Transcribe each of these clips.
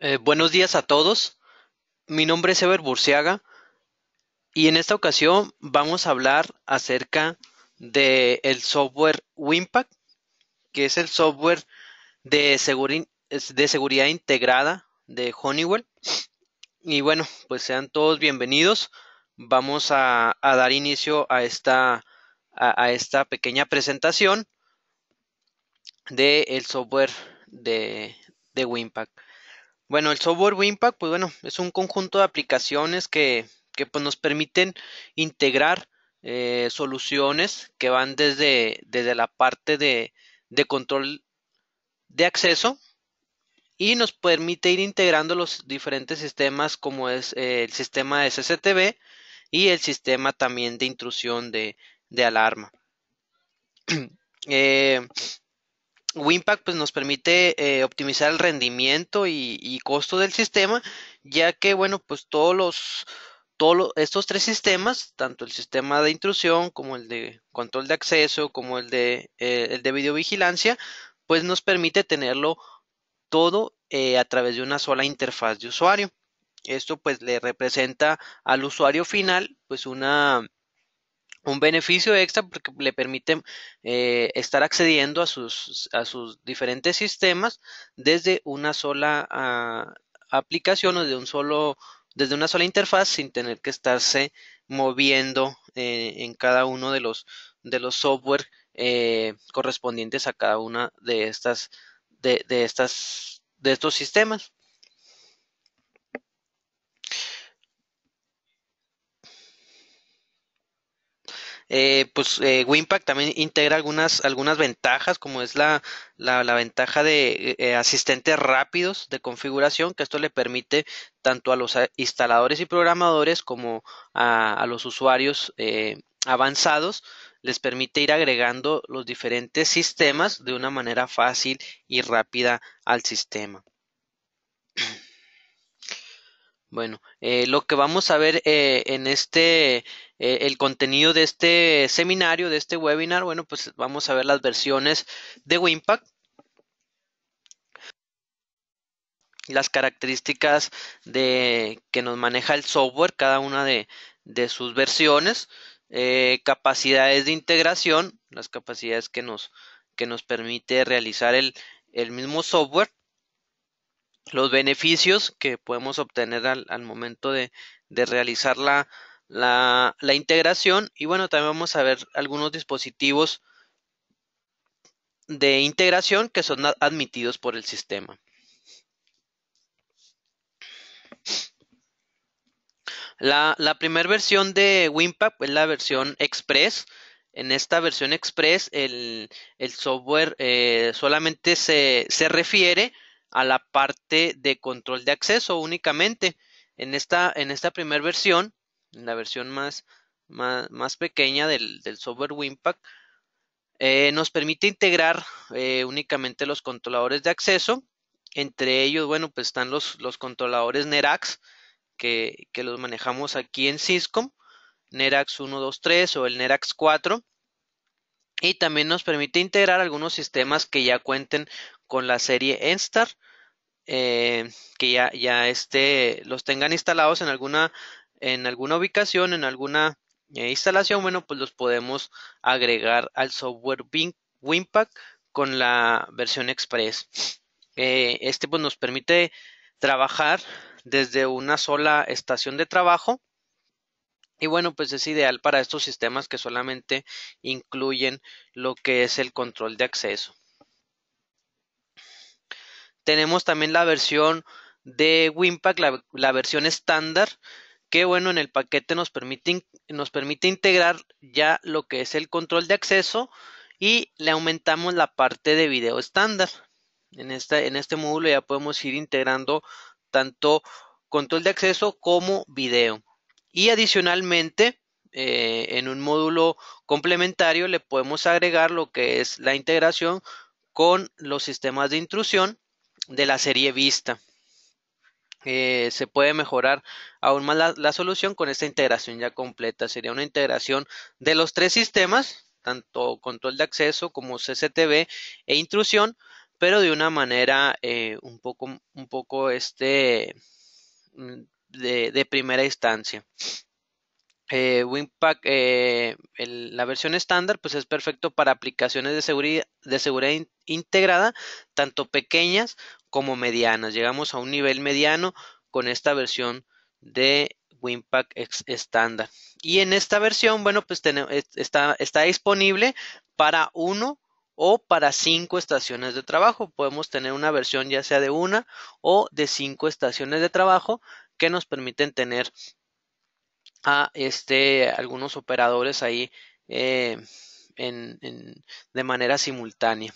Eh, buenos días a todos. Mi nombre es Ever Burciaga y en esta ocasión vamos a hablar acerca del el software Wimpack, que es el software de, seguridad integrada de Honeywell. Y bueno, pues sean todos bienvenidos. Vamos a, dar inicio a esta, a, esta pequeña presentación del software de, de bueno, el software Wimpack, pues bueno, es un conjunto de aplicaciones que, que pues, nos permiten integrar eh, soluciones que van desde, desde la parte de, de, control de acceso y nos permite ir integrando los diferentes sistemas como es eh, el sistema de CCTV y el sistema también de intrusión de, de alarma. Eh, Winpack pues, nos permite eh, optimizar el rendimiento y, costo del sistema, ya que, bueno, pues todos los, todos estos tres sistemas, tanto el sistema de intrusión como el de control de acceso, como el de, eh, el de videovigilancia, pues nos permite tenerlo todo eh, a través de una sola interfaz de usuario. Esto pues le representa al usuario final pues una un beneficio extra porque le permite eh, estar accediendo a sus, a sus diferentes sistemas desde una sola ah, aplicación o desde una sola interfaz sin tener que estarse moviendo eh, en cada uno de los, de los software eh, correspondientes a cada una de estas, de, de estas, de estos sistemas. Eh, pues eh, también integra algunas, algunas ventajas, como es la, ventaja de eh, eh, asistentes rápidos de configuración, que esto le permite tanto a los instaladores y programadores como a, a los usuarios avanzados, les permite ir agregando los diferentes sistemas de una manera fácil y rápida al sistema. Bueno, eh, lo que vamos a ver eh, en este, eh, el contenido de este seminario, de este webinar, bueno, pues vamos a ver las versiones de Wimpack, las características de que nos maneja el software, cada una de, sus versiones, capacidades de integración, las capacidades que nos, permite realizar el mismo software, los beneficios que podemos obtener al, momento de, realizar la, integración. Y bueno, también vamos a ver algunos dispositivos de integración que son admitidos por el sistema. La, primera versión de Wimpap es la versión Express. En esta versión Express el, software eh, solamente se, se refiere a la parte de control de acceso únicamente. En esta, en esta primera versión, en la versión más, más, pequeña del, del, software Winpack eh, nos permite integrar eh, únicamente los controladores de acceso. Entre ellos, bueno, pues están los, los controladores NERAX, que, que, los manejamos aquí en Cisco NERAX 123 o el NERAX 4. Y también nos permite integrar algunos sistemas que ya cuenten con la serie Enstar, eh, que ya, este, los tengan instalados en alguna, en alguna ubicación, en alguna eh, instalación, bueno, pues los podemos agregar al software Winpack con la versión Express. Eh, este pues nos permite trabajar desde una sola estación de trabajo. Y bueno, pues es ideal para estos sistemas que solamente incluyen lo que es el control de acceso. Tenemos también la versión de Wimpack, la, versión estándar, que bueno, en el paquete nos permite, nos permite integrar ya lo que es el control de acceso y le aumentamos la parte de video estándar. En, este módulo ya podemos ir integrando tanto control de acceso como video. Y adicionalmente, eh, en un módulo complementario le podemos agregar lo que es la integración con los sistemas de intrusión de la serie vista. se puede mejorar aún más la, solución con esta integración ya completa. Sería una integración de los tres sistemas, tanto control de acceso como CCTV e intrusión, pero de una manera eh, un poco, un poco este, mm, de primera instancia eh, Winpack, eh, la versión estándar, pues es perfecto para aplicaciones de seguridad, de seguridad integrada, tanto pequeñas como medianas. Llegamos a un nivel mediano con esta versión de Winpack estándar. Y en esta versión, bueno, pues está disponible para uno o para cinco estaciones de trabajo. Podemos tener una versión ya sea de una o de cinco estaciones de trabajo que nos permiten tener a este, algunos operadores ahí eh, en, de manera simultánea.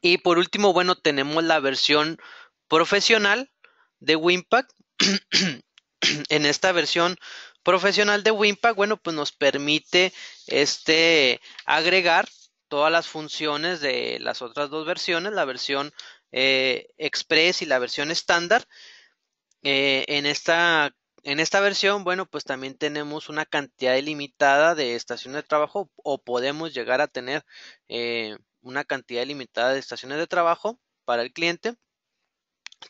Y por último, bueno, tenemos la versión profesional de Winpack. en esta versión profesional de Winpack, bueno, pues nos permite este agregar todas las funciones de las otras dos versiones, la versión eh, Express y la versión estándar. Eh, en esta en esta versión, bueno, pues también tenemos una cantidad limitada de estaciones de trabajo o podemos llegar a tener eh, una cantidad limitada de estaciones de trabajo para el cliente.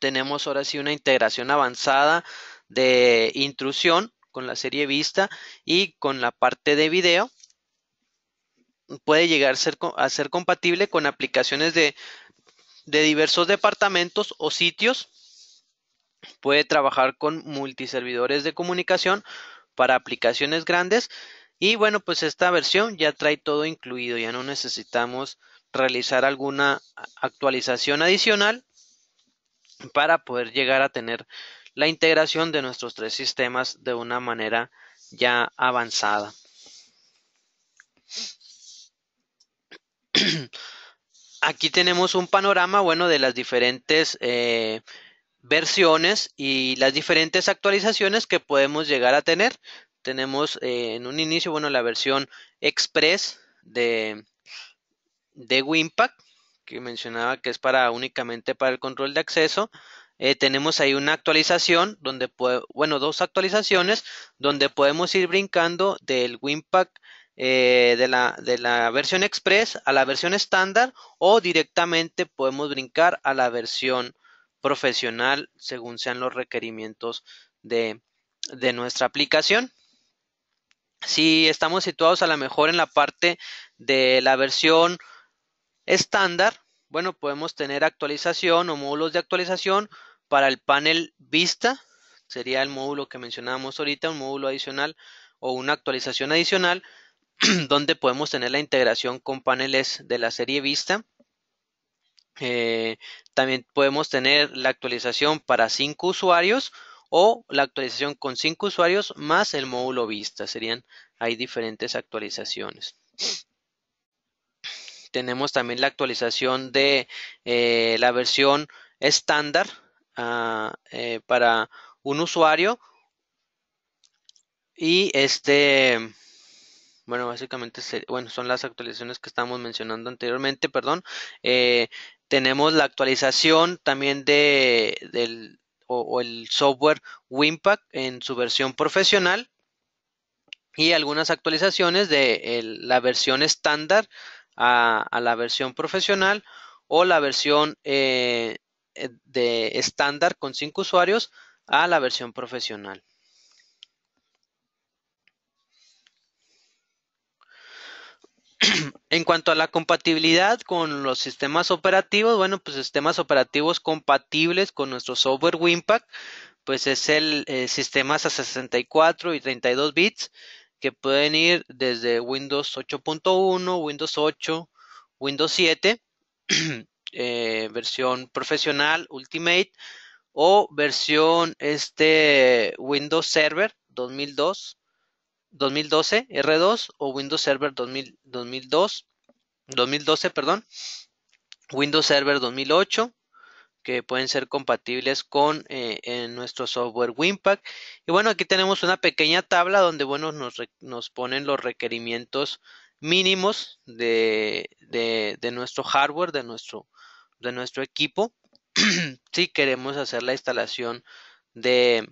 Tenemos ahora sí una integración avanzada de intrusión con la serie vista y con la parte de video. Puede llegar a ser, compatible con aplicaciones de diversos departamentos o sitios Puede trabajar con multiservidores de comunicación para aplicaciones grandes. Y bueno, pues esta versión ya trae todo incluido, ya no necesitamos realizar alguna actualización adicional para poder llegar a tener la integración de nuestros tres sistemas de una manera ya avanzada. Aquí tenemos un panorama, bueno, de las diferentes eh, versiones y las diferentes actualizaciones que podemos llegar a tener. Tenemos eh, en un inicio, bueno, la versión express de, de que mencionaba que es para únicamente para el control de acceso. Eh, tenemos ahí una actualización donde bueno, dos actualizaciones donde podemos ir brincando del Winpack eh, de, la, de la versión express a la versión estándar o directamente podemos brincar a la versión profesional según sean los requerimientos de, nuestra aplicación. Si estamos situados a lo mejor en la parte de la versión estándar, bueno, podemos tener actualización o módulos de actualización para el panel vista, sería el módulo que mencionábamos ahorita, un módulo adicional o una actualización adicional, donde podemos tener la integración con paneles de la serie vista eh, también podemos tener la actualización para 5 usuarios o la actualización con 5 usuarios más el módulo vista. Serían, hay diferentes actualizaciones. Tenemos también la actualización de eh, la versión estándar ah, eh, para un usuario. Y este... Bueno, básicamente, bueno, son las actualizaciones que estábamos mencionando anteriormente, perdón. Tenemos la actualización también del, el software Wimpack en su versión profesional y algunas actualizaciones de la versión estándar a, la versión profesional o la versión eh, de estándar con cinco usuarios a la versión profesional. en cuanto a la compatibilidad con los sistemas operativos, bueno, pues sistemas operativos compatibles con nuestro software Winpack, pues es el sistema eh, sistemas a 64 y 32 bits que pueden ir desde Windows 8.1, Windows 8, Windows 7, eh, versión profesional, Ultimate, o versión este Windows Server 2002 2012 R2 o Windows Server 2000, 2002, 2012, perdón, Windows Server 2008 que pueden ser compatibles con eh, nuestro software Winpack. Y bueno, aquí tenemos una pequeña tabla donde bueno, nos, ponen los requerimientos mínimos de, de, nuestro hardware, de nuestro, de nuestro equipo, si queremos hacer la instalación de,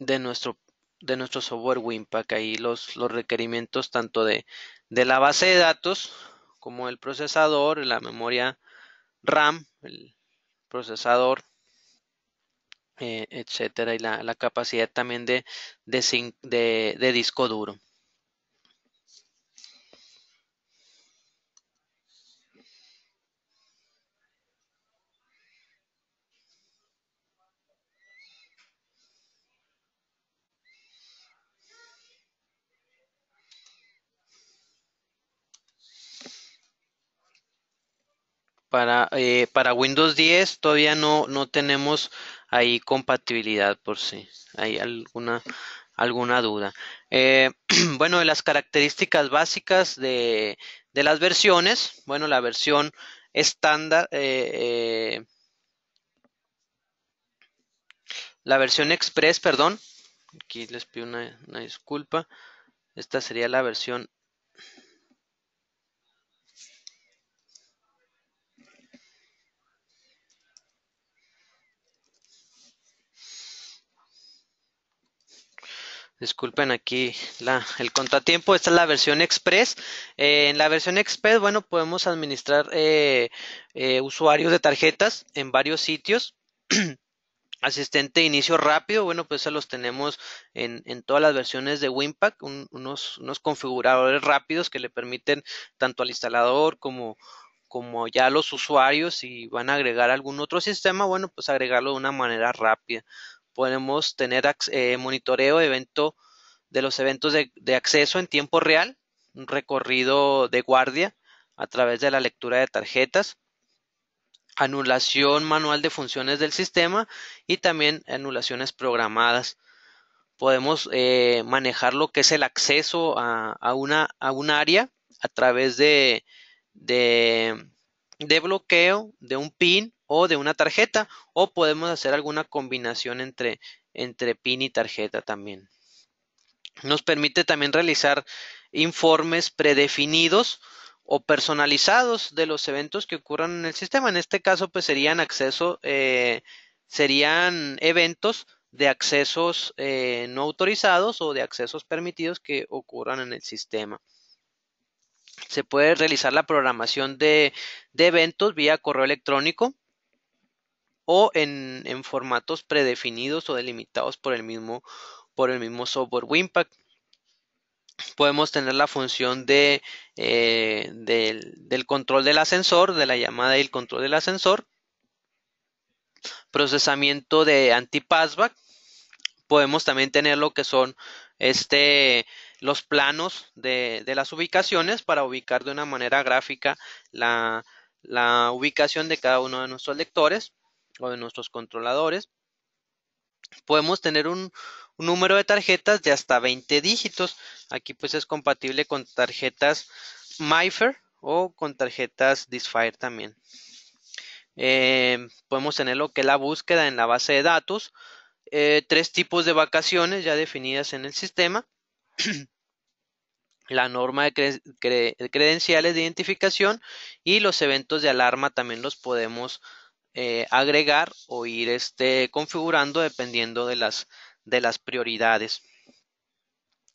de nuestro de nuestro software Winpack, Ahí los, requerimientos tanto de, la base de datos como el procesador, la memoria RAM, el procesador, eh, etcétera, y la, capacidad también de disco duro. Eh, para, Windows 10 todavía no, tenemos ahí compatibilidad por si hay alguna, alguna duda. Eh, bueno, de las características básicas de, las versiones, bueno, la versión estándar, eh, la versión express, perdón, aquí les pido una, una disculpa, esta sería la versión Disculpen aquí el contratiempo. Esta es la versión Express. Eh, en la versión Express, bueno, podemos administrar eh, eh, usuarios de tarjetas en varios sitios. Asistente de inicio rápido, bueno, pues se los tenemos en, todas las versiones de Winpack, unos, configuradores rápidos que le permiten tanto al instalador como, como ya los usuarios, si van a agregar algún otro sistema, bueno, pues agregarlo de una manera rápida podemos tener eh, monitoreo de, evento, de los eventos de, acceso en tiempo real, un recorrido de guardia a través de la lectura de tarjetas, anulación manual de funciones del sistema y también anulaciones programadas. Podemos eh, manejar lo que es el acceso a, a, un área a través de bloqueo de un PIN o de una tarjeta o podemos hacer alguna combinación entre, entre PIN y tarjeta también. Nos permite también realizar informes predefinidos o personalizados de los eventos que ocurran en el sistema. En este caso, pues serían eh, serían eventos de accesos eh, no autorizados o de accesos permitidos que ocurran en el sistema. Se puede realizar la programación de eventos vía correo electrónico o en, formatos predefinidos o delimitados por el mismo, por el mismo software Winpack podemos tener la función de, eh, del, control del ascensor, de la llamada y el control del ascensor, procesamiento de anti-passback, podemos también tener lo que son este, los planos de, las ubicaciones para ubicar de una manera gráfica la ubicación de cada uno de nuestros lectores o de nuestros controladores, podemos tener un, número de tarjetas de hasta 20 dígitos. Aquí pues es compatible con tarjetas Mifer. o con tarjetas Disfire también. Eh, podemos tener lo que es la búsqueda en la base de datos, eh, tres tipos de vacaciones ya definidas en el sistema, la norma de credenciales de identificación y los eventos de alarma también los podemos eh, agregar o ir este, configurando dependiendo de las, de las prioridades.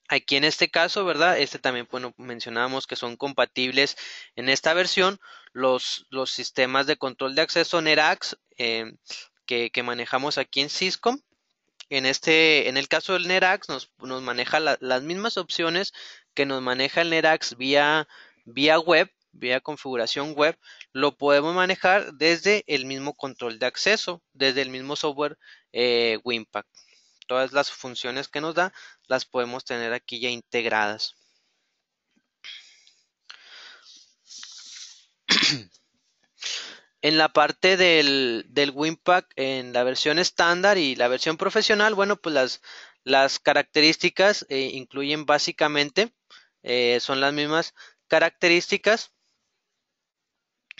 Aquí en este caso, ¿verdad? Este también bueno, mencionábamos que son compatibles en esta versión los, sistemas de control de acceso NERAX eh, que, manejamos aquí en Cisco. En, este, en el caso del NERAX nos, maneja las mismas opciones que nos maneja el NERAX vía, vía web, vía configuración web, lo podemos manejar desde el mismo control de acceso, desde el mismo software eh, Winpack. Todas las funciones que nos da las podemos tener aquí ya integradas. En la parte del, del Winpack, en la versión estándar y la versión profesional, bueno, pues las, características eh, incluyen básicamente, eh, son las mismas características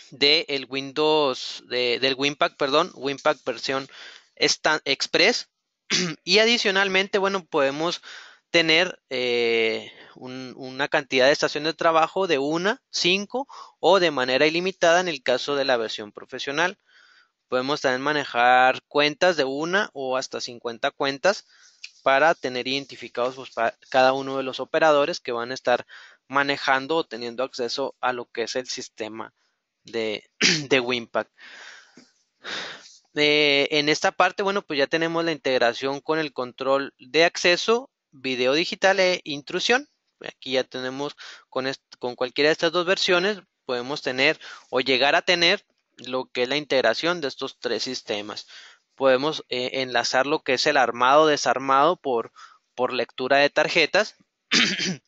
de Windows, del Winpack, perdón, Winpack versión Express. y adicionalmente, bueno, podemos tener eh, una cantidad de estaciones de trabajo de una, cinco o de manera ilimitada en el caso de la versión profesional. Podemos también manejar cuentas de una o hasta 50 cuentas para tener identificados pues, cada uno de los operadores que van a estar manejando o teniendo acceso a lo que es el sistema de, de eh, en esta parte, bueno, pues ya tenemos la integración con el control de acceso, video digital e intrusión. Aquí ya tenemos con, cualquiera de estas dos versiones, podemos tener o llegar a tener lo que es la integración de estos tres sistemas. Podemos eh, enlazar lo que es el armado desarmado por lectura de tarjetas.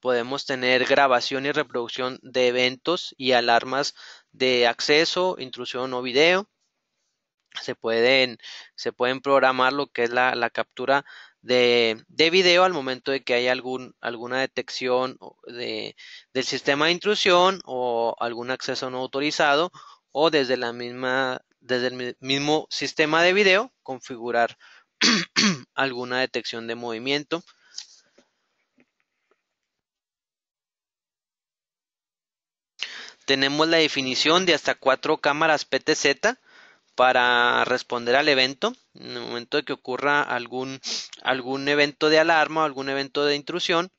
podemos tener grabación y reproducción de eventos y alarmas de acceso, intrusión o video. Se pueden, programar lo que es la, captura de, de, video al momento de que haya algún, alguna detección de, del sistema de intrusión o algún acceso no autorizado o desde la misma desde el mismo sistema de video configurar alguna detección de movimiento tenemos la definición de hasta cuatro cámaras PTZ para responder al evento en el momento de que ocurra algún, evento de alarma o algún evento de intrusión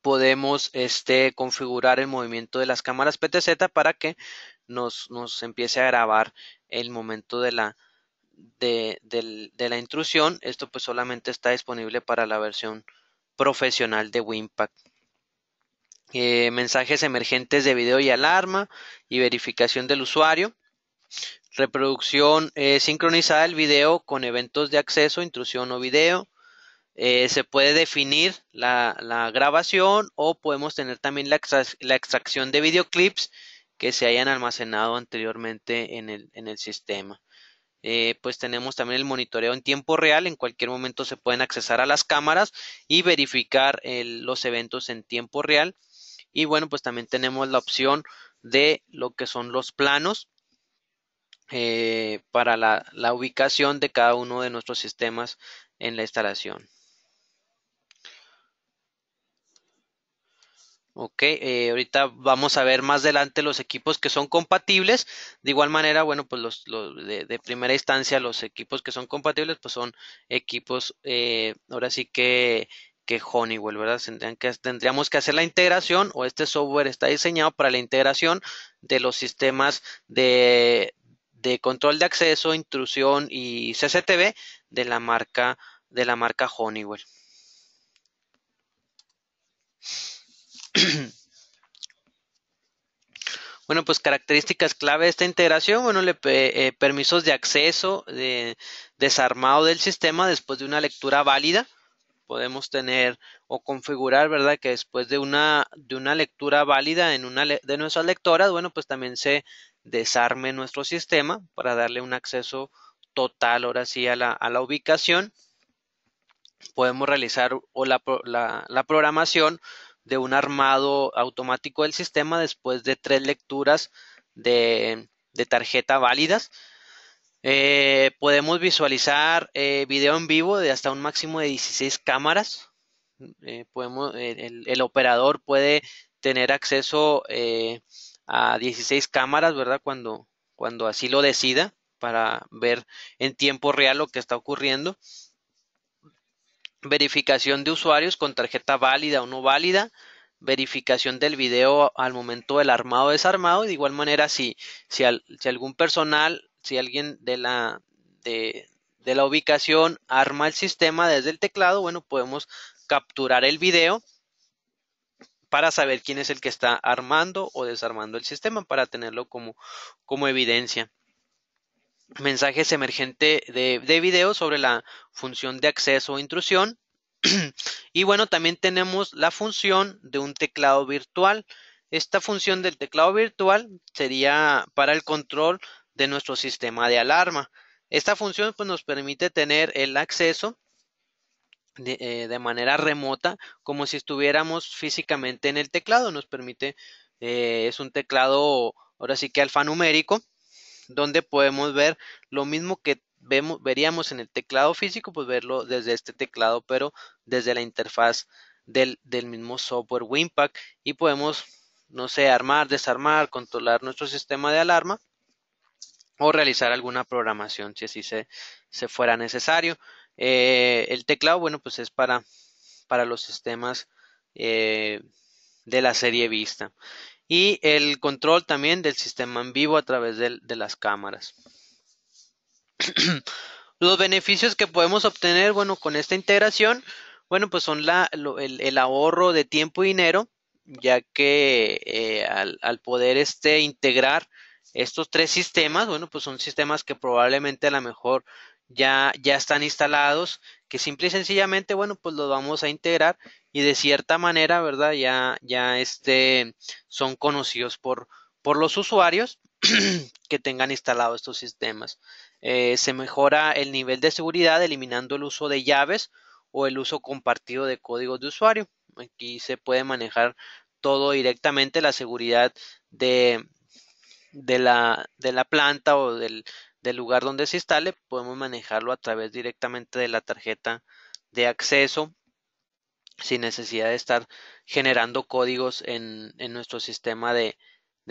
podemos este, configurar el movimiento de las cámaras PTZ para que nos, empiece a grabar el momento de la, intrusión. Esto pues solamente está disponible para la versión profesional de WinPack. Eh, mensajes emergentes de video y alarma y verificación del usuario, reproducción eh, sincronizada del video con eventos de acceso, intrusión o video. Eh, se puede definir la, grabación o podemos tener también la, extracción de videoclips que se hayan almacenado anteriormente en el, sistema. pues tenemos también el monitoreo en tiempo real. En cualquier momento se pueden accesar a las cámaras y verificar los eventos en tiempo real. Y bueno, pues también tenemos la opción de lo que son los planos eh, para la, ubicación de cada uno de nuestros sistemas en la instalación. Ok, eh, ahorita vamos a ver más adelante los equipos que son compatibles. De igual manera, bueno, pues los, de, primera instancia, los equipos que son compatibles, pues son equipos, eh, ahora sí que que Honeywell, ¿verdad? tendríamos que hacer la integración o este software está diseñado para la integración de los sistemas de, control de acceso, intrusión y CCTV de la marca, de la marca Honeywell. Bueno, pues características clave de esta integración, bueno, eh, permisos de acceso desarmado del sistema después de una lectura válida, podemos tener o configurar, ¿verdad? Que después de una, de una lectura válida en una de nuestras lectoras, bueno, pues también se desarme nuestro sistema para darle un acceso total ahora sí a la, a la ubicación. Podemos realizar o la, programación de un armado automático del sistema después de tres lecturas de tarjeta válidas. Eh, podemos visualizar eh, video en vivo de hasta un máximo de 16 cámaras. Eh, el, operador puede tener acceso a 16 cámaras, ¿verdad? Cuando, cuando así lo decida para ver en tiempo real lo que está ocurriendo. Verificación de usuarios con tarjeta válida o no válida verificación del video al momento del armado o desarmado. De igual manera, si, si algún personal si alguien de la, de, la ubicación arma el sistema desde el teclado, bueno, podemos capturar el video para saber quién es el que está armando o desarmando el sistema para tenerlo como, como evidencia. Mensajes emergentes de, de, video sobre la función de acceso o intrusión. y bueno, también tenemos la función de un teclado virtual. Esta función del teclado virtual sería para el control de nuestro sistema de alarma. Esta función pues, nos permite tener el acceso de, eh, manera remota como si estuviéramos físicamente en el teclado. Nos permite, eh, es un teclado ahora sí que alfanumérico, donde podemos ver lo mismo que vemos, veríamos en el teclado físico, pues verlo desde este teclado, pero desde la interfaz del, del mismo software Winpack y podemos, no sé, armar, desarmar, controlar nuestro sistema de alarma o realizar alguna programación si así se, fuera necesario. Eh, el teclado, bueno, pues es para, para los sistemas eh, de la serie vista. Y el control también del sistema en vivo a través de, las cámaras. los beneficios que podemos obtener, bueno, con esta integración, bueno, pues son el, ahorro de tiempo y dinero, ya que eh, al, al poder este integrar estos tres sistemas, bueno, pues son sistemas que probablemente a lo mejor ya, ya están instalados, que simple y sencillamente, bueno, pues los vamos a integrar y de cierta manera, ¿verdad? Ya, ya este, son conocidos por, por los usuarios que tengan instalados estos sistemas. Eh, se mejora el nivel de seguridad eliminando el uso de llaves o el uso compartido de códigos de usuario. Aquí se puede manejar todo directamente, la seguridad de, de la, de la planta o del, lugar donde se instale, podemos manejarlo a través directamente de la tarjeta de acceso sin necesidad de estar generando códigos en, nuestro sistema de,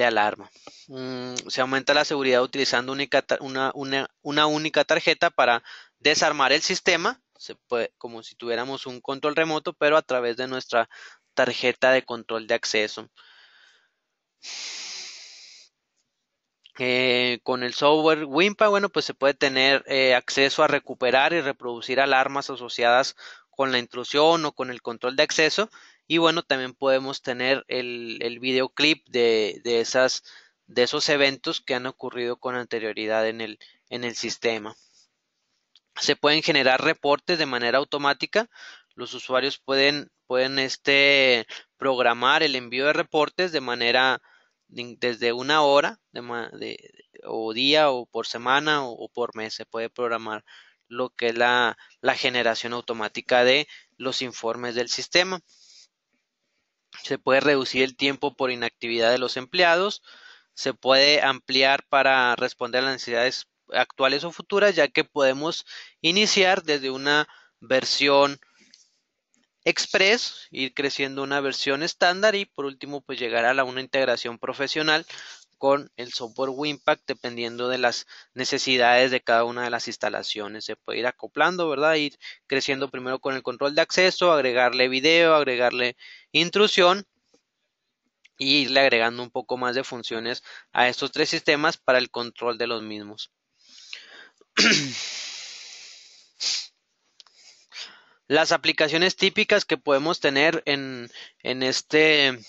alarma. Mm, se aumenta la seguridad utilizando una, una, una, única tarjeta para desarmar el sistema, se puede, como si tuviéramos un control remoto, pero a través de nuestra tarjeta de control de acceso con el software WIMPA, bueno, pues se puede tener eh, acceso a recuperar y reproducir alarmas asociadas con la intrusión o con el control de acceso. Y bueno, también podemos tener el, videoclip de, esas, de esos eventos que han ocurrido con anterioridad en el, en el sistema. Se pueden generar reportes de manera automática. Los usuarios pueden, pueden este, programar el envío de reportes de manera desde una hora o día o por semana o, por mes se puede programar lo que es la, la generación automática de los informes del sistema. Se puede reducir el tiempo por inactividad de los empleados, se puede ampliar para responder a las necesidades actuales o futuras, ya que podemos iniciar desde una versión Express, ir creciendo una versión estándar y por último pues llegar a una integración profesional con el software Winpack dependiendo de las necesidades de cada una de las instalaciones. Se puede ir acoplando, ¿verdad? Ir creciendo primero con el control de acceso, agregarle video, agregarle intrusión y e irle agregando un poco más de funciones a estos tres sistemas para el control de los mismos. Las aplicaciones típicas que podemos tener en, en este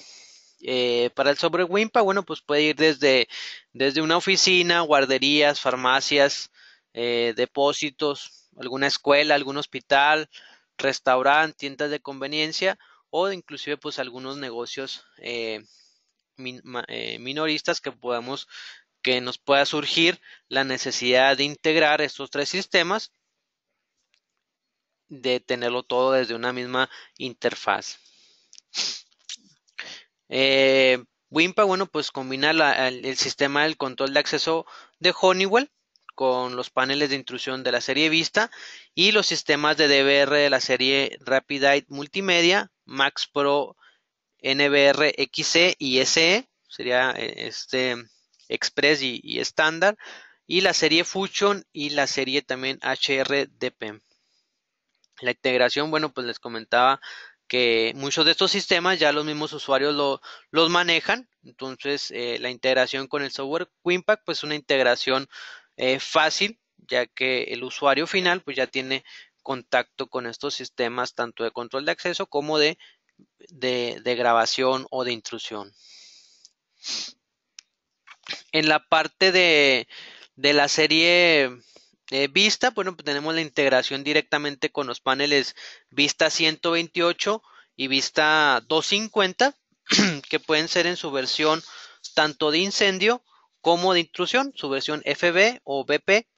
eh, para el sobre Wimpa, bueno, pues puede ir desde, desde una oficina, guarderías, farmacias, eh, depósitos, alguna escuela, algún hospital, restaurante, tiendas de conveniencia o inclusive pues algunos negocios eh, minoristas que podamos que nos pueda surgir la necesidad de integrar estos tres sistemas de tenerlo todo desde una misma interfaz. Eh, Wimpa, bueno, pues combina el, sistema del control de acceso de Honeywell con los paneles de intrusión de la serie Vista y los sistemas de DVR de la serie Rapidite Multimedia, Max Pro, NVR XE y SE, sería eh, este Express y estándar, y, la serie Fusion y la serie también HRDP. La integración, bueno, pues les comentaba que muchos de estos sistemas ya los mismos usuarios los manejan. Entonces, eh, la integración con el software Quimpack, pues una integración eh, fácil, ya que el usuario final, pues ya tiene contacto con estos sistemas, tanto de control de acceso como de, grabación o de intrusión. En la parte de la serie eh, vista, bueno, pues, tenemos la integración directamente con los paneles Vista 128 y Vista 250, que pueden ser en su versión tanto de incendio como de intrusión, su versión FB o BP.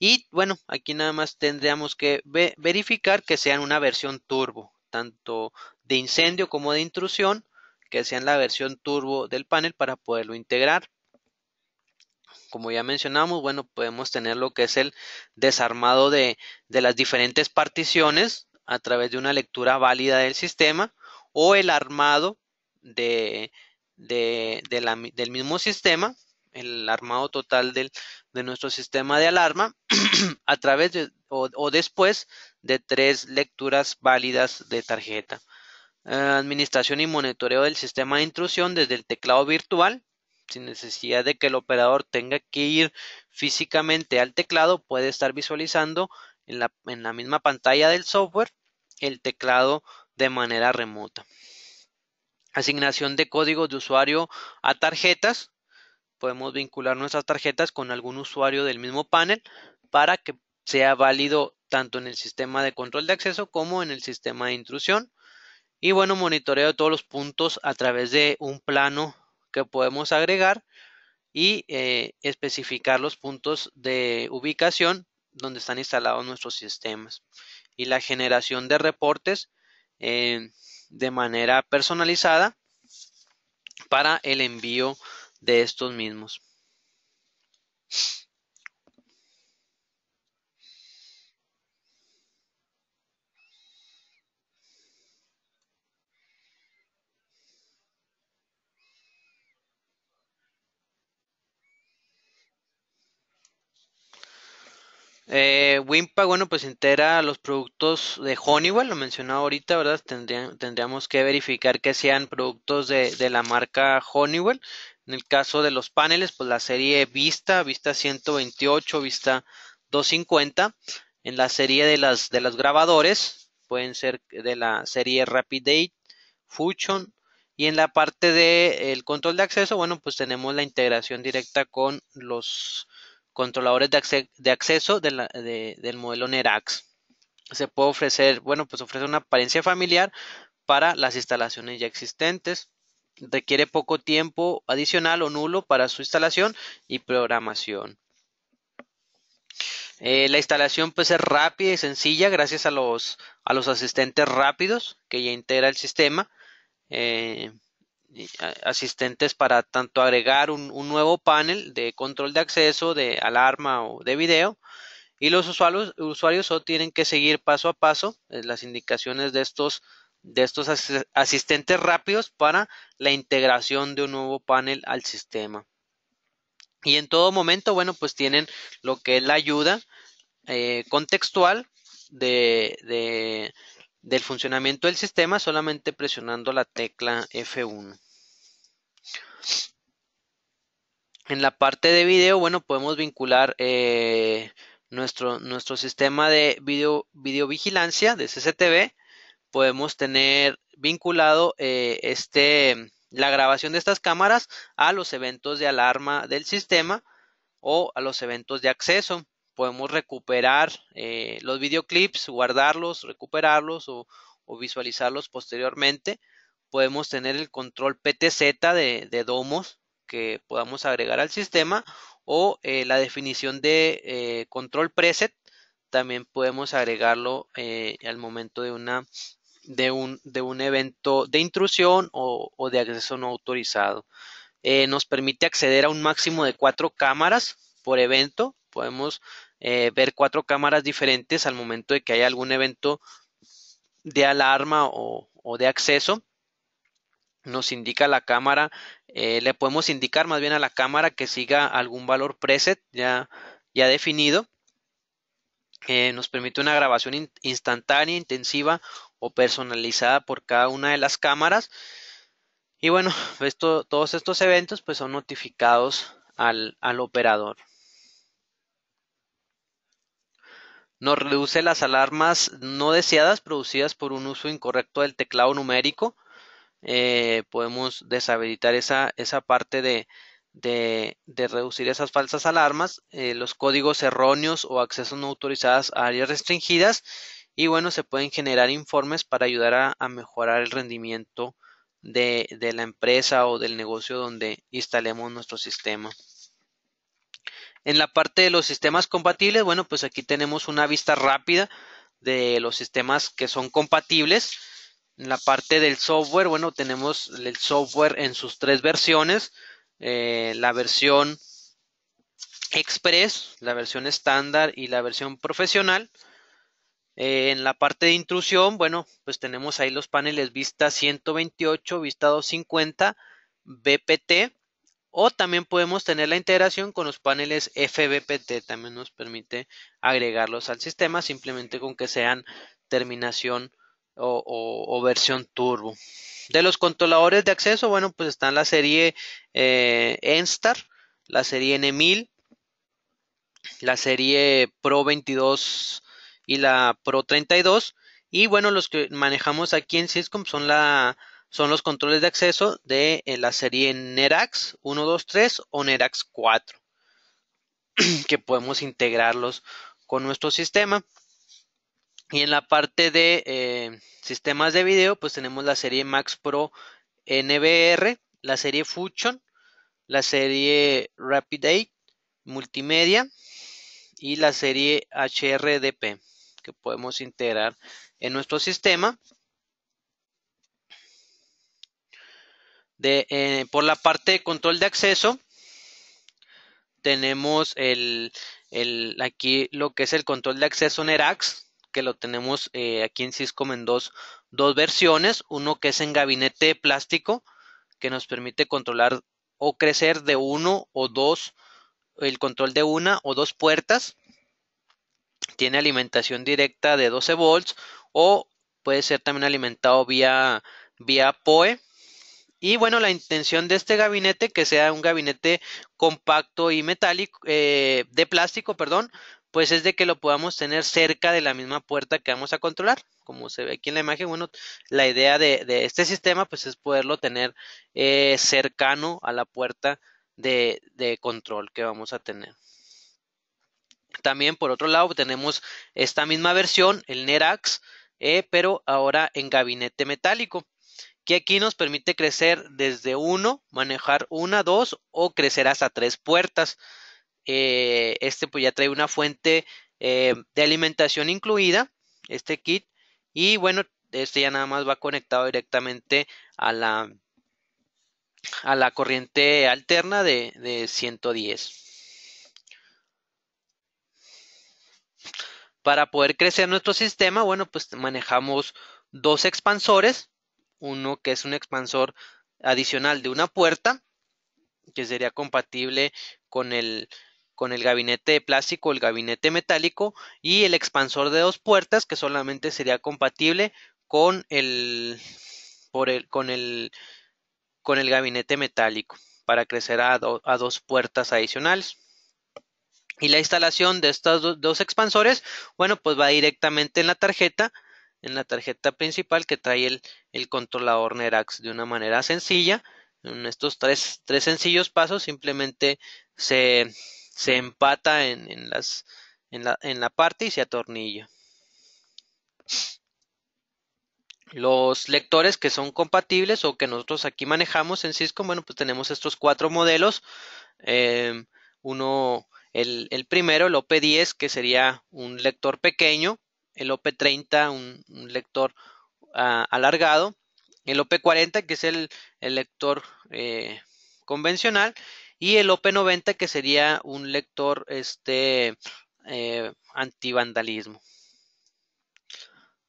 Y bueno, aquí nada más tendríamos que verificar que sean una versión turbo, tanto de incendio como de intrusión, que sean la versión turbo del panel para poderlo integrar como ya mencionamos, bueno, podemos tener lo que es el desarmado de, las diferentes particiones a través de una lectura válida del sistema o el armado del mismo sistema, el armado total de nuestro sistema de alarma a través o, después de tres lecturas válidas de tarjeta. Eh, administración y monitoreo del sistema de intrusión desde el teclado virtual sin necesidad de que el operador tenga que ir físicamente al teclado, puede estar visualizando en la, misma pantalla del software el teclado de manera remota. Asignación de códigos de usuario a tarjetas. Podemos vincular nuestras tarjetas con algún usuario del mismo panel para que sea válido tanto en el sistema de control de acceso como en el sistema de intrusión. Y bueno, monitoreo de todos los puntos a través de un plano que podemos agregar y eh, especificar los puntos de ubicación donde están instalados nuestros sistemas y la generación de reportes eh, de manera personalizada para el envío de estos mismos. Eh, Wimpa, bueno, pues integra los productos de Honeywell, lo mencionaba ahorita, ¿verdad? tendríamos que verificar que sean productos de, de, la marca Honeywell. En el caso de los paneles, pues la serie Vista, Vista 128, Vista 250. En la serie de las de los grabadores, pueden ser de la serie Rapidate, Fusion. Y en la parte del control de acceso, bueno, pues tenemos la integración directa con los controladores de, acceso del modelo NERAX. Se puede ofrecer, bueno, pues ofrece una apariencia familiar para las instalaciones ya existentes. Requiere poco tiempo adicional o nulo para su instalación y programación. Eh, la instalación puede ser rápida y sencilla gracias a los, a los asistentes rápidos que ya integra el sistema. Eh, asistentes para tanto agregar un, nuevo panel de control de acceso, de alarma o de video. Y los usuarios, tienen que seguir paso a paso eh, las indicaciones de estos, de estos asistentes rápidos para la integración de un nuevo panel al sistema. Y en todo momento, bueno, pues tienen lo que es la ayuda eh, contextual de del funcionamiento del sistema solamente presionando la tecla F1. En la parte de video, bueno, podemos vincular eh, nuestro, nuestro, sistema de video, videovigilancia de CCTV. Podemos tener vinculado eh, este, la grabación de estas cámaras a los eventos de alarma del sistema o a los eventos de acceso podemos recuperar eh, los videoclips, guardarlos, recuperarlos o, visualizarlos posteriormente. Podemos tener el control PTZ de, domos que podamos agregar al sistema o eh, la definición de eh, control preset también podemos agregarlo al momento de una de un, de un evento de intrusión o, o de acceso no autorizado. nos permite acceder a un máximo de cuatro cámaras por evento. Podemos eh, ver cuatro cámaras diferentes al momento de que haya algún evento de alarma o, de acceso. Nos indica la cámara, eh, le podemos indicar más bien a la cámara que siga algún valor preset ya, definido. Eh, nos permite una grabación instantánea, intensiva o personalizada por cada una de las cámaras. Y bueno, todos estos eventos pues son notificados al operador. Nos reduce las alarmas no deseadas producidas por un uso incorrecto del teclado numérico. Eh, podemos deshabilitar esa, esa parte de, reducir esas falsas alarmas, eh, los códigos erróneos o accesos no autorizados a áreas restringidas y bueno, se pueden generar informes para ayudar a, mejorar el rendimiento de, de la empresa o del negocio donde instalemos nuestro sistema. En la parte de los sistemas compatibles, bueno, pues aquí tenemos una vista rápida de los sistemas que son compatibles. En la parte del software, bueno, tenemos el software en sus tres versiones. Eh, la versión Express, la versión estándar y la versión profesional. Eh, en la parte de intrusión, bueno, pues tenemos ahí los paneles Vista 128, Vista 250, BPT o también podemos tener la integración con los paneles FBPT, también nos permite agregarlos al sistema simplemente con que sean terminación o, versión turbo. De los controladores de acceso, bueno, pues están la serie Enstar, eh, la serie N1000, la serie Pro 22 y la Pro 32. Y bueno, los que manejamos aquí en Syscom son la son los controles de acceso de eh, la serie NERAX 1.2.3 o NERAX 4, que podemos integrarlos con nuestro sistema. Y en la parte de eh, sistemas de video, pues tenemos la serie Max Pro NVR, la serie Fusion, la serie Rapid Multimedia y la serie HRDP que podemos integrar en nuestro sistema Eh, por la parte de control de acceso, tenemos aquí lo que es el control de acceso NERAX que lo tenemos eh, aquí en Cisco en dos, dos versiones, uno que es en gabinete plástico, que nos permite controlar o crecer de uno o dos, el control de una o dos puertas, tiene alimentación directa de 12 volts o puede ser también alimentado vía, vía POE y bueno, la intención de este gabinete, que sea un gabinete compacto y metálico, eh, de plástico, perdón, pues es de que lo podamos tener cerca de la misma puerta que vamos a controlar. Como se ve aquí en la imagen, bueno, la idea de, este sistema pues es poderlo tener eh, cercano a la puerta de, control que vamos a tener. También por otro lado tenemos esta misma versión, el NERAX, eh, pero ahora en gabinete metálico que aquí nos permite crecer desde uno, manejar una, dos o crecer hasta tres puertas. Eh, este pues ya trae una fuente eh, de alimentación incluida, este kit, y bueno, este ya nada más va conectado directamente a la, a la corriente alterna de, de 110. Para poder crecer nuestro sistema, bueno, pues manejamos dos expansores uno que es un expansor adicional de una puerta que sería compatible con el, con el gabinete de plástico, el gabinete metálico y el expansor de dos puertas que solamente sería compatible con el, por el, con el, con el gabinete metálico para crecer a, a dos puertas adicionales. Y la instalación de estos dos expansores, bueno, pues va directamente en la tarjeta en la tarjeta principal que trae el, controlador Nerax de una manera sencilla. En estos tres, sencillos pasos simplemente se, empata en, la, parte y se atornilla. Los lectores que son compatibles o que nosotros aquí manejamos en Cisco, bueno, pues tenemos estos cuatro modelos. Eh, uno, el, el primero, el OP10, que sería un lector pequeño, el OP30, un, lector ah, alargado, el OP40, que es el, lector eh, convencional, y el OP90, que sería un lector este, eh, antivandalismo.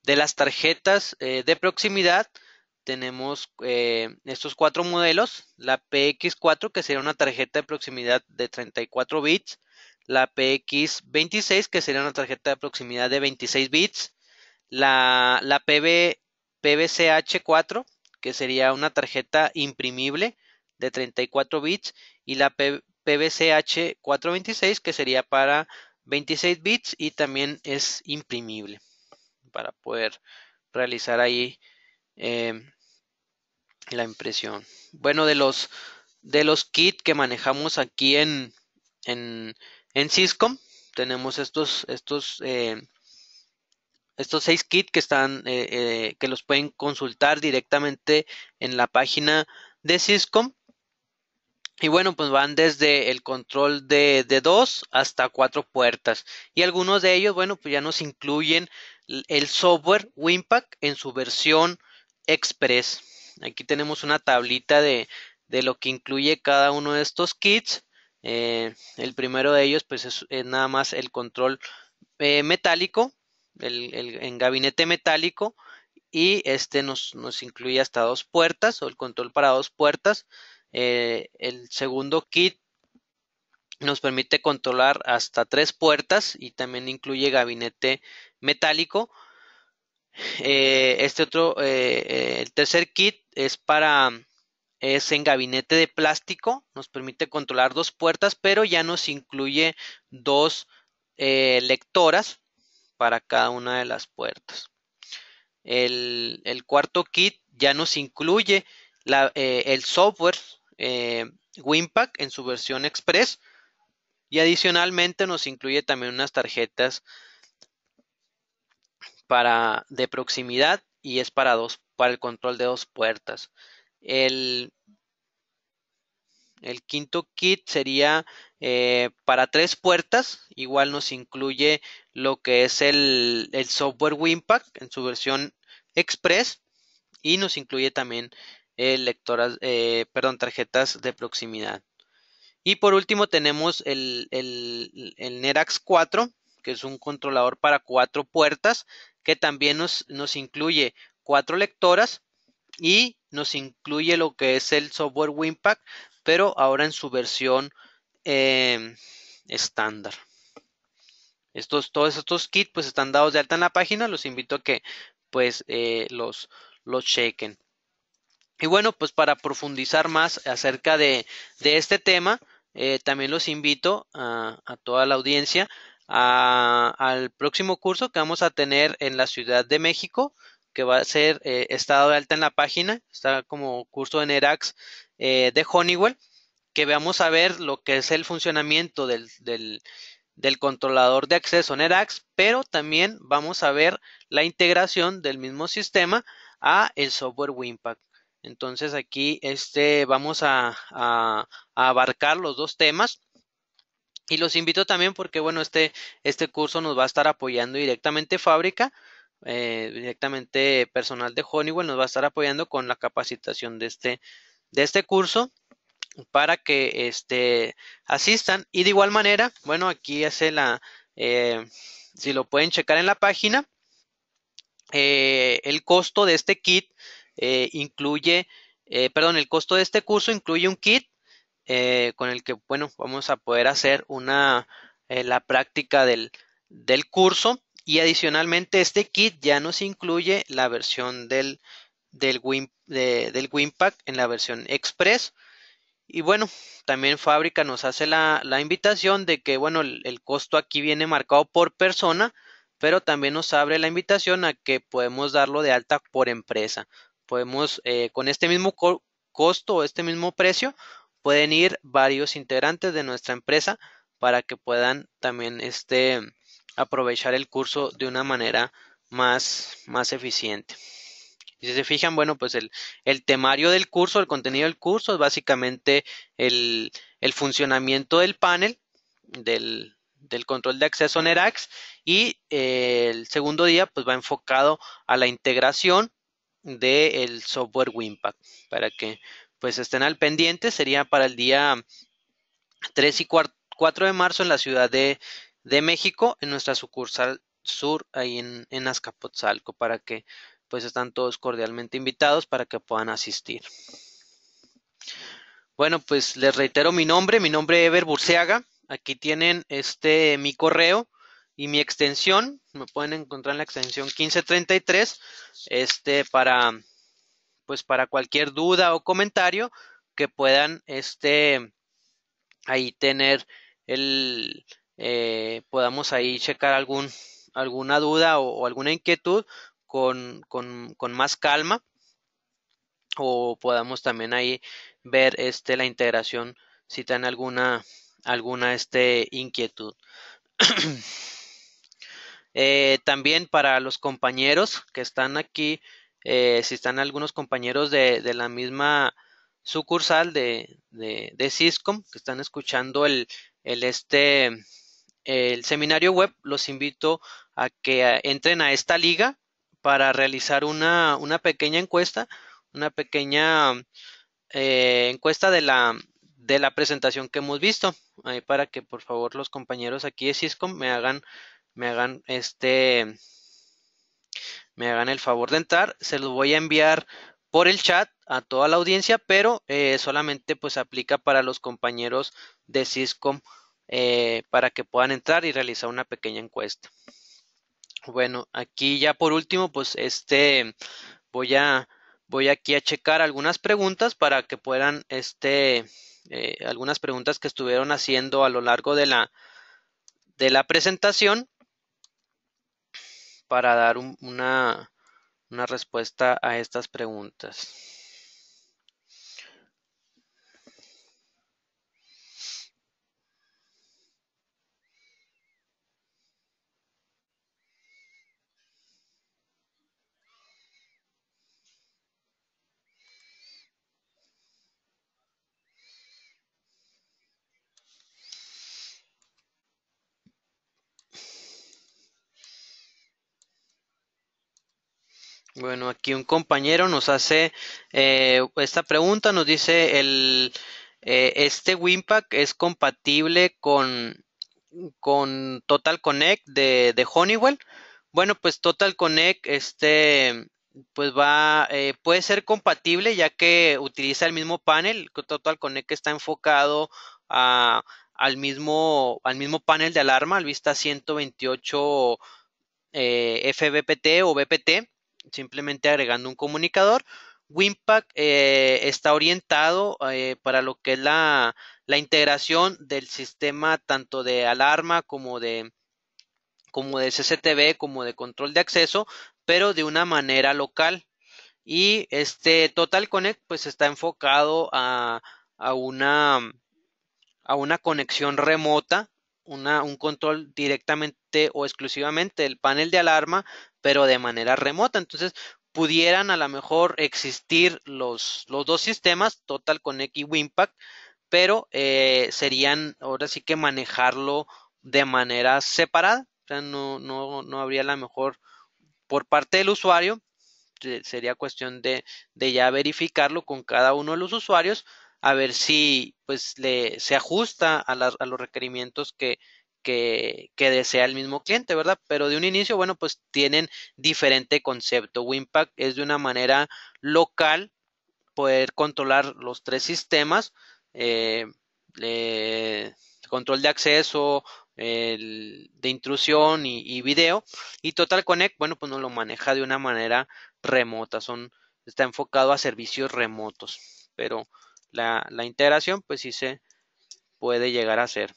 De las tarjetas eh, de proximidad, tenemos estos cuatro modelos. La PX4, que sería una tarjeta de proximidad de 34 bits la PX26, que sería una tarjeta de proximidad de 26 bits, la, la PB, PBCH4, que sería una tarjeta imprimible de 34 bits, y la P, PBCH426, que sería para 26 bits y también es imprimible para poder realizar ahí em, la impresión. Bueno, de los de los kits que manejamos aquí en, en Cisco tenemos estos, estos, eh, estos seis kits que están, eh, eh, que los pueden consultar directamente en la página de Cisco Y bueno, pues van desde el control de, dos hasta cuatro puertas. Y algunos de ellos, bueno, pues ya nos incluyen el software Wimpack en su versión Express. Aquí tenemos una tablita de lo que incluye cada uno de estos kits. Eh, el primero de ellos, pues es, nada más el control eh, metálico, en gabinete metálico, y este nos, incluye hasta dos puertas o el control para dos puertas. Eh, el segundo kit nos permite controlar hasta tres puertas y también incluye gabinete metálico. este otro, el tercer kit es para es en gabinete de plástico, nos permite controlar dos puertas, pero ya nos incluye dos eh, lectoras para cada una de las puertas. El, cuarto kit ya nos incluye eh, el software eh, en su versión express y adicionalmente nos incluye también unas tarjetas de proximidad y es para, dos, para el control de dos puertas. El, quinto kit sería eh, para tres puertas. Igual nos incluye lo que es el, software Wimpack en su versión Express. Y nos incluye también eh, lectoras, eh, perdón, tarjetas de proximidad. Y por último tenemos el, Nerax 4, que es un controlador para cuatro puertas, que también nos, nos incluye cuatro lectoras y nos incluye lo que es el software Winpack, pero ahora en su versión em, estándar. todos estos kits pues están dados de alta en la página, los invito a que pues eh, los, los chequen. Y bueno, pues para profundizar más acerca de, este tema, eh, también los invito a, a toda la audiencia a, al próximo curso que vamos a tener en la Ciudad de México que va a ser eh, estado de alta en la página, está como curso de Erax eh, de Honeywell, que vamos a ver lo que es el funcionamiento del, controlador de acceso en Erax, pero también vamos a ver la integración del mismo sistema a el software Winpack. Entonces aquí este, vamos a, a, abarcar los dos temas. Y los invito también porque, bueno, este, este curso nos va a estar apoyando directamente Fábrica eh, directamente personal de Honeywell nos va a estar apoyando con la capacitación de este, de este curso para que este, asistan. Y de igual manera, bueno, aquí hace la, eh, si lo pueden checar en la página, eh, el costo de este kit incluye, perdón, el costo de este curso incluye un kit con el que, bueno, vamos a poder hacer una, la práctica del, del curso y adicionalmente este kit ya nos incluye la versión del, del, Win, Winpack en la versión Express. Y bueno, también Fábrica nos hace la, invitación de que, bueno, el, costo aquí viene marcado por persona, pero también nos abre la invitación a que podemos darlo de alta por empresa. Podemos, eh, con este mismo costo o este mismo precio, pueden ir varios integrantes de nuestra empresa para que puedan también este, aprovechar el curso de una manera más, más eficiente. si se fijan, bueno, pues el, temario del curso, el contenido del curso, es básicamente el, funcionamiento del panel, del, control de acceso en ERAX, y eh, el segundo día, pues va enfocado a la integración del software Winpack para que pues estén al pendiente, sería para el día 3 y 4 de marzo en la ciudad de, de México en nuestra sucursal sur ahí en, Azcapotzalco para que pues están todos cordialmente invitados para que puedan asistir. Bueno, pues les reitero mi nombre, mi nombre es Ever Burceaga. Aquí tienen este mi correo y mi extensión. Me pueden encontrar en la extensión 1533 este para pues para cualquier duda o comentario que puedan este ahí tener el eh, podamos ahí checar algún, alguna duda o, alguna inquietud con, más calma o podamos también ahí ver este, la integración si tienen alguna, alguna este, inquietud. Eh, también para los compañeros que están aquí, eh, si están algunos compañeros de, la misma sucursal de, de, de, Ciscom que están escuchando el, el este el seminario web, los invito a que eh, entren a esta liga para realizar una, una pequeña encuesta, una pequeña eh, encuesta de la, de la presentación que hemos visto, ahí para que por favor los compañeros aquí de Cisco me hagan, me hagan este, me hagan el favor de entrar, se los voy a enviar por el chat a toda la audiencia, pero eh, solamente pues aplica para los compañeros de Cisco eh, para que puedan entrar y realizar una pequeña encuesta. Bueno, aquí ya por último, pues este voy a voy aquí a checar algunas preguntas para que puedan este eh, algunas preguntas que estuvieron haciendo a lo largo de la de la presentación para dar una, una respuesta a estas preguntas. Bueno, aquí un compañero nos hace eh, esta pregunta, nos dice el eh, este Wimpack es compatible con, con Total Connect de, Honeywell. Bueno, pues Total Connect, este, pues va, eh, puede ser compatible ya que utiliza el mismo panel. Total Connect está enfocado al, mismo, al mismo panel de alarma, al Vista 128 FBPT o BPT simplemente agregando un comunicador. Winpack eh, está orientado eh, para lo que es la, integración del sistema tanto de alarma como de como de CCTV, como de control de acceso, pero de una manera local. Y este Total Connect pues está enfocado a, a una conexión remota un control directamente o exclusivamente del panel de alarma, pero de manera remota. Entonces, pudieran a lo mejor existir los, los dos sistemas, Total Connect y Wimpact, pero eh, serían ahora sí que manejarlo de manera separada. O sea, no, no, no habría a mejor por parte del usuario, sería cuestión de ya verificarlo con cada uno de los usuarios, a ver si pues le se ajusta a, a los requerimientos que, que, que, desea el mismo cliente, ¿verdad? Pero de un inicio, bueno, pues tienen diferente concepto. Wimpack es de una manera local poder controlar los tres sistemas, eh, eh, control de acceso, el, de intrusión y, video. Y Total Connect, bueno, pues nos lo maneja de una manera remota. Son, está enfocado a servicios remotos. Pero la, la integración, pues sí se puede llegar a hacer.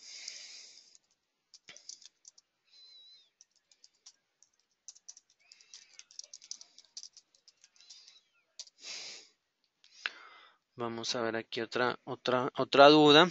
Vamos a ver aquí otra, otra, otra duda.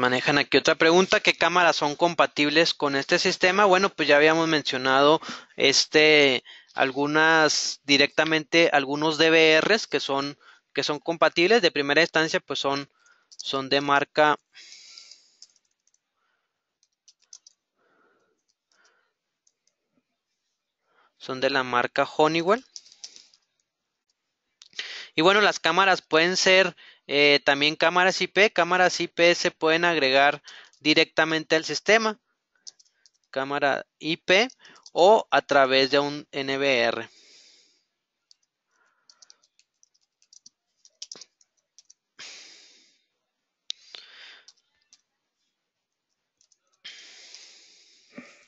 manejan aquí otra pregunta, ¿qué cámaras son compatibles con este sistema? Bueno, pues ya habíamos mencionado este algunas directamente algunos DVRs que son que son compatibles de primera instancia, pues son son de marca son de la marca Honeywell. Y bueno, las cámaras pueden ser eh, también cámaras IP. Cámaras IP se pueden agregar directamente al sistema. Cámara IP o a través de un NVR.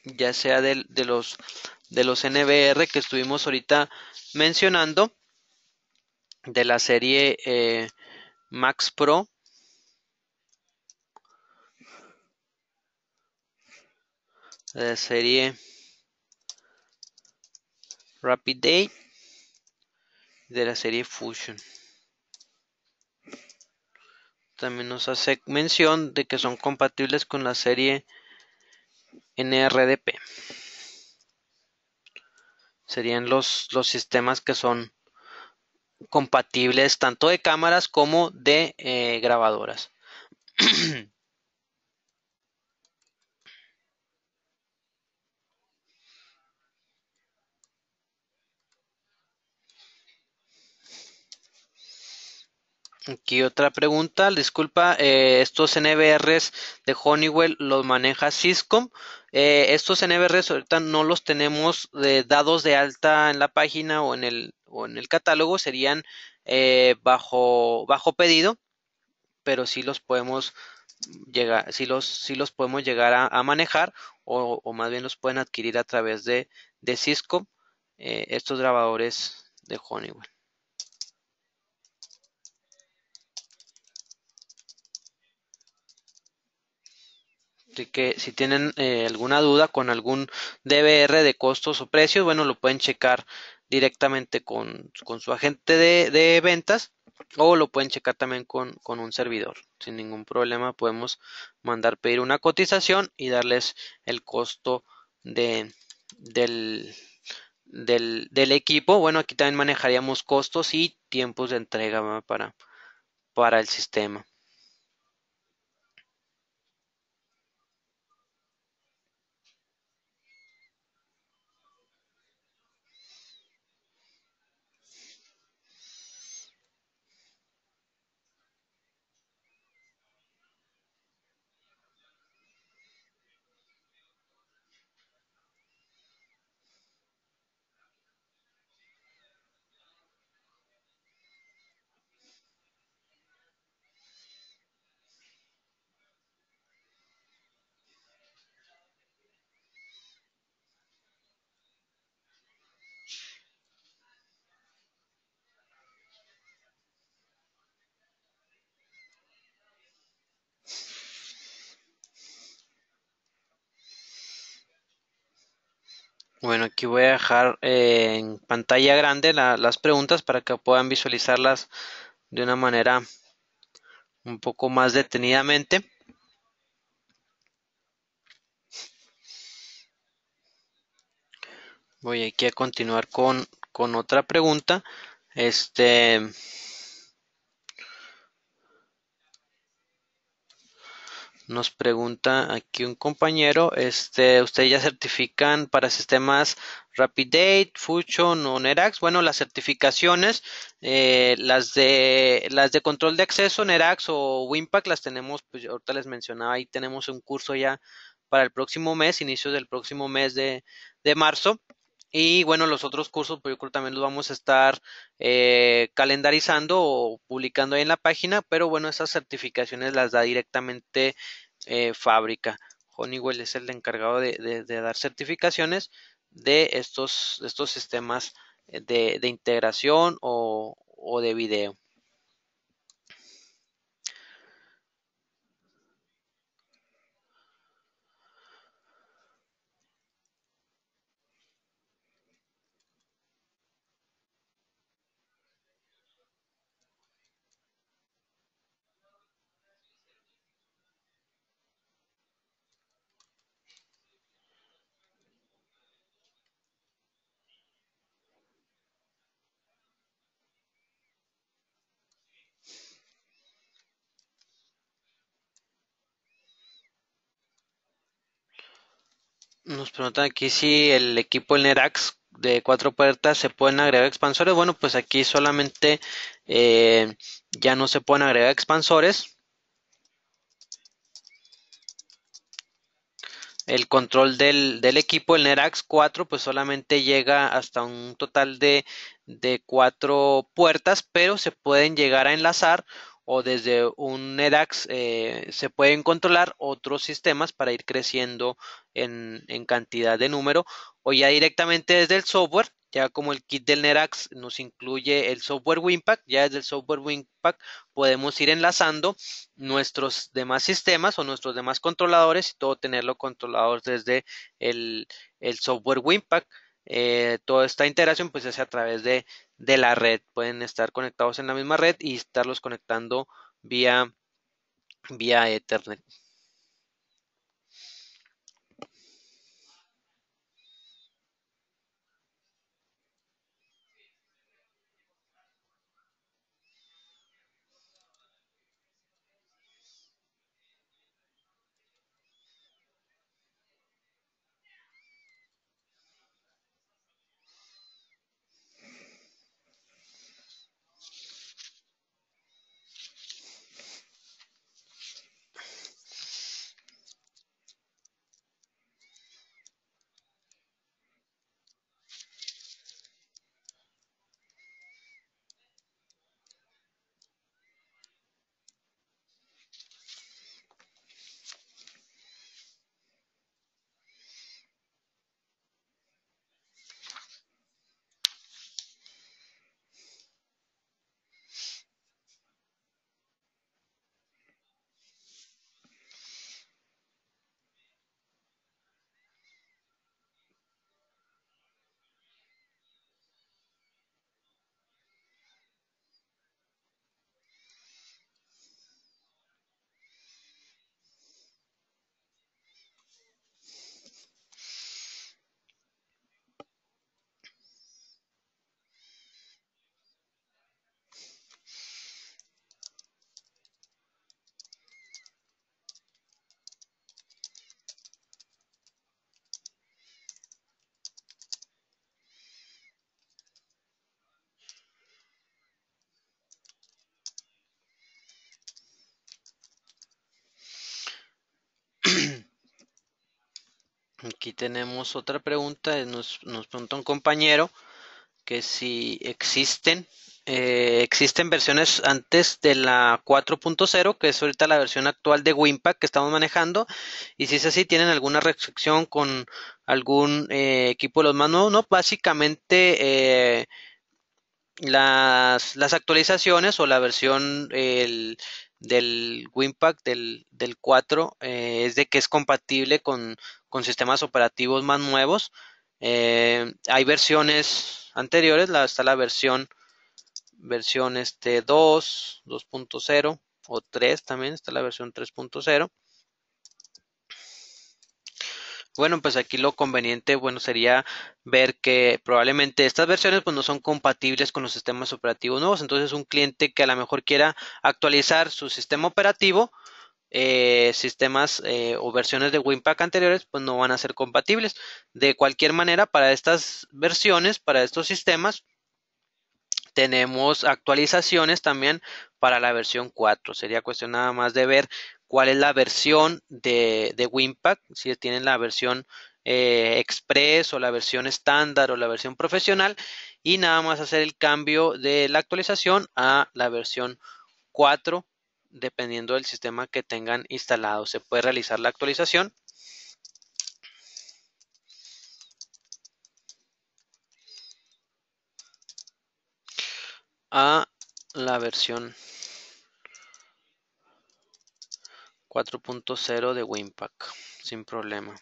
ya sea de, los, de los NVR que estuvimos ahorita mencionando, de la serie eh, Max Pro de serie Rapid Day de la serie Fusion. También nos hace mención de que son compatibles con la serie NRDP. Serían los, los sistemas que son compatibles tanto de cámaras como de eh, grabadoras. Aquí otra pregunta, disculpa, eh, estos NVRs de Honeywell los maneja Cisco? Eh, estos NBRs ahorita no los tenemos de dados de alta en la página o en el, catálogo, serían eh, bajo, pedido, pero sí los podemos llegar, los, podemos llegar a, manejar o, más bien los pueden adquirir a través de, Cisco eh, estos grabadores de Honeywell. Así que si tienen eh, alguna duda con algún DBR de costos o precios, bueno, lo pueden checar directamente con, su agente de, ventas o lo pueden checar también con, un servidor. Sin ningún problema podemos mandar pedir una cotización y darles el costo del, equipo. Bueno, aquí también manejaríamos costos y tiempos de entrega para el sistema. voy a dejar eh, en pantalla grande las preguntas para que puedan visualizarlas de una manera un poco más detenidamente. Voy aquí a continuar con, con otra pregunta. Este. nos pregunta aquí un compañero, este, ¿ustedes ya certifican para sistemas Rapidate, Fusion o Nerax? Bueno, las certificaciones, eh, las de las de control de acceso, Nerax o Wimpac, las tenemos, pues ahorita les mencionaba, ahí tenemos un curso ya para el próximo mes, inicio del próximo mes de, de marzo. Y bueno, los otros cursos, pues yo creo que también los vamos a estar eh, calendarizando o publicando ahí en la página, pero bueno, esas certificaciones las da directamente eh, fábrica. Honeywell es el encargado de, dar certificaciones de estos, sistemas eh, de, integración o, o de video. nos preguntan aquí si el equipo del Nerax de cuatro puertas se pueden agregar expansores. Bueno, pues aquí solamente eh, ya no se pueden agregar expansores. El control del, equipo, el Nerax 4, pues solamente llega hasta un total de cuatro puertas, pero se pueden llegar a enlazar o desde un Nerax eh, se pueden controlar otros sistemas para ir creciendo en, cantidad de número o ya directamente desde el software, ya como el kit del NERAX nos incluye el software Winpack, ya desde el software Winpack podemos ir enlazando nuestros demás sistemas o nuestros demás controladores y todo tenerlo controlado desde el, software Winpack. Eh, toda esta integración pues hace a través de, de la red. Pueden estar conectados en la misma red y estarlos conectando vía, vía Ethernet. Aquí tenemos otra pregunta. Nos, nos pregunta un compañero que si existen eh, existen versiones antes de la 4.0, que es ahorita la versión actual de Wimpack que estamos manejando. Y si es así, ¿tienen alguna restricción con algún eh, equipo de los más nuevos? No, básicamente eh, las, las, actualizaciones o la versión, el, del Winpack del, del 4 eh, es de que es compatible con, sistemas operativos más nuevos. Eh, hay versiones anteriores, la, está la versión versión este 2, 2.0 o 3 también, está la versión 3.0. Bueno, pues aquí lo conveniente, bueno, sería ver que probablemente estas versiones pues no son compatibles con los sistemas operativos nuevos. Entonces, un cliente que a lo mejor quiera actualizar su sistema operativo, eh, sistemas eh, o versiones de Winpack anteriores, pues no van a ser compatibles. De cualquier manera, para estas versiones, para estos sistemas, tenemos actualizaciones también para la versión 4. Sería cuestión nada más de ver cuál es la versión de, de Winpack, si tienen la versión eh, express o la versión estándar o la versión profesional y nada más hacer el cambio de la actualización a la versión 4 dependiendo del sistema que tengan instalado. Se puede realizar la actualización. a la versión 4.0 de Winpack, sin problema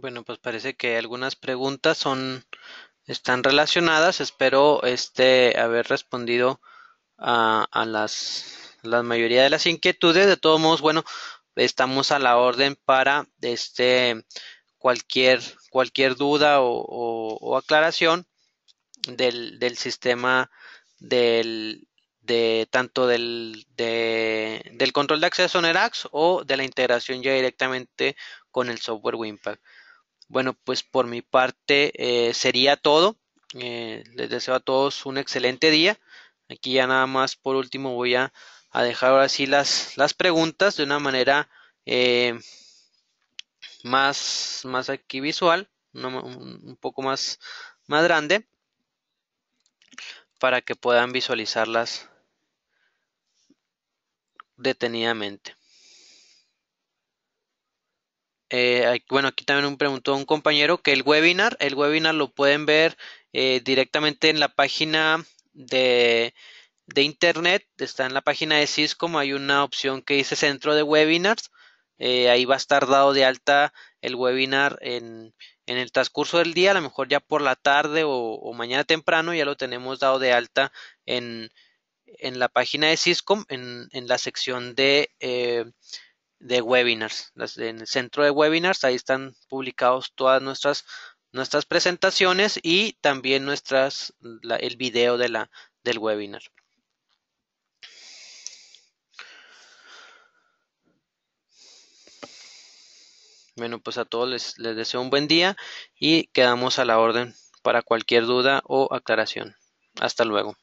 Bueno, pues parece que algunas preguntas son están relacionadas. Espero este haber respondido a, las la mayoría de las inquietudes. De todos modos, bueno, estamos a la orden para este cualquier cualquier duda o, aclaración del, del sistema del, tanto del, del control de acceso en ERAX o de la integración ya directamente con el software Winpack. Bueno, pues por mi parte eh, sería todo. Eh, les deseo a todos un excelente día. Aquí ya nada más por último voy a, dejar ahora sí las, preguntas de una manera eh, más, aquí visual, un poco más grande para que puedan visualizarlas detenidamente. Eh, bueno, aquí también me preguntó un compañero que el webinar, el webinar lo pueden ver eh, directamente en la página de, de, internet, está en la página de Cisco, hay una opción que dice centro de webinars, eh, ahí va a estar dado de alta el webinar en, el transcurso del día, a lo mejor ya por la tarde o, mañana temprano ya lo tenemos dado de alta en, en la página de Cisco, en, en la sección de de webinars. En el centro de webinars, ahí están publicados todas nuestras, nuestras presentaciones y también nuestras, el video de la, del webinar. Bueno, pues a todos les deseo un buen día y quedamos a la orden para cualquier duda o aclaración. Hasta luego.